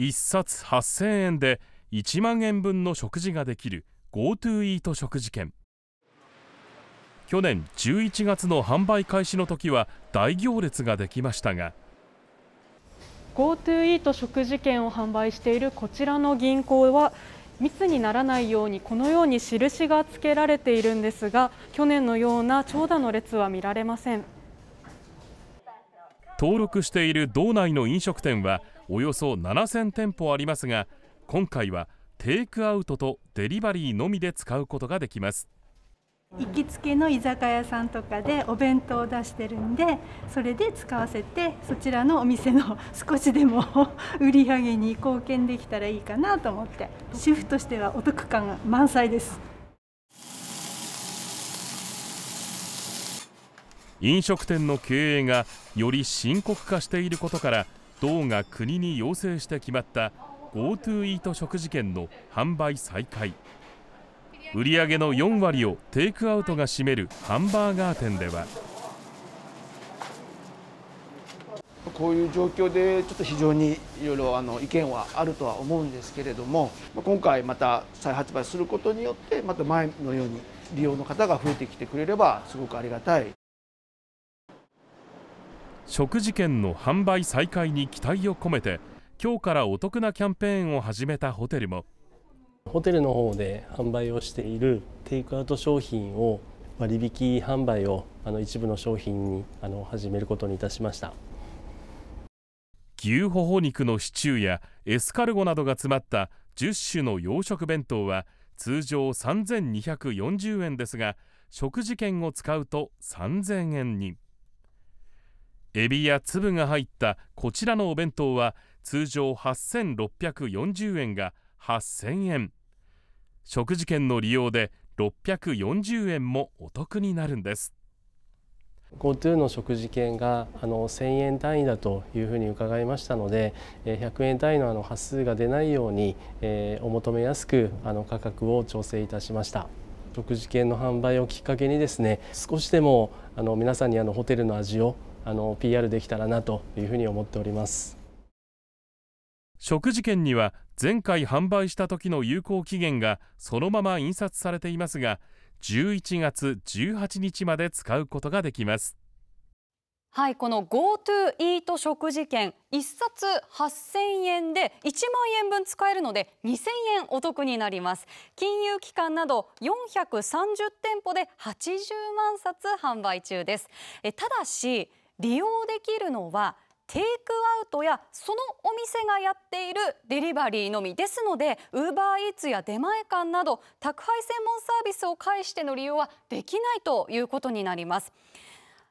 1冊8000円で1万円分の食事ができる GoTo イート食事券去年11月の販売開始の時は大行列ができましたが GoTo イート食事券を販売しているこちらの銀行は密にならないようにこのように印がつけられているんですが去年のような長蛇の列は見られません登録している道内の飲食店はおよそ7000店舗ありますが今回はテイクアウトとデリバリーのみで使うことができます行きつけの居酒屋さんとかでお弁当を出してるんでそれで使わせてそちらのお店の 少しでも 売り上げに貢献できたらいいかなと思って主婦としてはお得感が満載です飲食店の経営がより深刻化していることから道が国に要請して決まった GoTo イート食事券の販売再開売上の4割をテイクアウトが占めるハンバーガー店ではこういう状況でちょっと非常にいろいろあの意見はあるとは思うんですけれども今回また再発売することによってまた前のように利用の方が増えてきてくれればすごくありがたい。食事券の販売再開に期待を込めて今日からお得なキャンペーンを始めたホテルもホテルの方で販売をしているテイクアウト商品を割引販売をあの一部の商品にあの始めることにいたしました牛ほほ肉のシチューやエスカルゴなどが詰まった10種の洋食弁当は通常3240円ですが食事券を使うと3000円に。エビや粒が入ったこちらのお弁当は通常8640円が8000円食事券の利用で640円もお得になるんです GoTo の食事券があの1000円単位だというふうに伺いましたので100円単位のあの端数が出ないように、えー、お求めやすくあの価格を調整いたしました食事券の販売をきっかけにですね少しでもあの皆さんにあのホテルの味をあの PR できたらなというふうに思っております食事券には前回販売した時の有効期限がそのまま印刷されていますが11月18日まで使うことができますはいこの GoTo イート食事券1冊8000円で1万円分使えるので2000円お得になります金融機関など430店舗で80万冊販売中ですえただし利用できるのはテイクアウトやそのお店がやっているデリバリーのみですので UberEats や出前館など宅配専門サービスを介しての利用はできないということになります。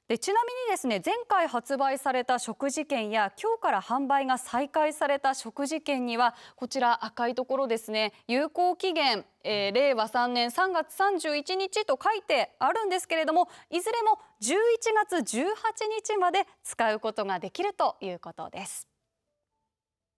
でちなみにですね前回発売された食事券や今日から販売が再開された食事券にはこちら赤いところですね有効期限、えー、令和3年3月31日と書いてあるんですけれどもいずれも11月18日まで使うことができるということです。